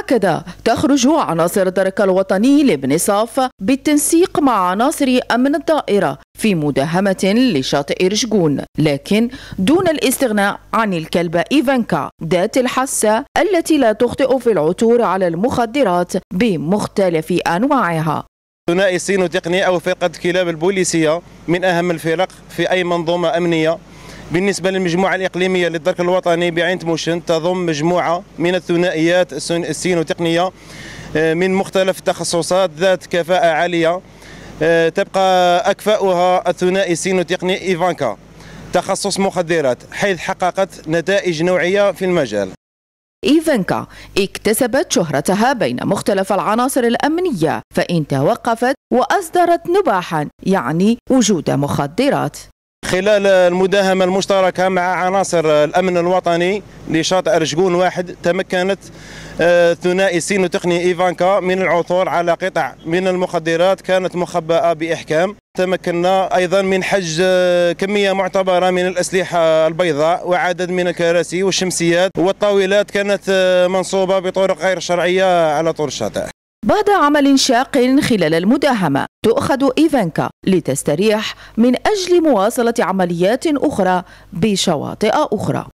هكذا تخرج عناصر الدرك الوطني لابن صاف بالتنسيق مع عناصر أمن الطائرة في مداهمة لشاطئ رشجون لكن دون الاستغناء عن الكلبة إيفانكا ذات الحاسة التي لا تخطئ في العثور على المخدرات بمختلف أنواعها ثنائي سينو تقني أو فرقة كلاب البوليسية من أهم الفرق في أي منظومة أمنية بالنسبة للمجموعة الإقليمية للدرك الوطني بعين تموشن تضم مجموعة من الثنائيات السينوتقنية آه، من مختلف التخصصات ذات كفاءة عالية آه، تبقى أكفاؤها الثنائي السينوتقني إيفانكا تخصص مخدرات حيث حققت نتائج نوعية في المجال إيفانكا اكتسبت شهرتها بين مختلف العناصر الأمنية فإن توقفت وأصدرت نباحا يعني وجود مخدرات خلال المداهمة المشتركة مع عناصر الأمن الوطني لشاطئ رشقون واحد تمكنت آه، ثنائي سينو تقني إيفانكا من العثور على قطع من المخدرات كانت مخبأة بإحكام تمكنا أيضا من حج آه، كمية معتبرة من الأسلحة البيضاء وعدد من الكراسي والشمسيات والطاولات كانت آه، منصوبة بطرق غير شرعية على طول الشاطئ بعد عمل شاق خلال المداهمة تؤخذ إيفانكا لتستريح من أجل مواصلة عمليات أخرى بشواطئ أخرى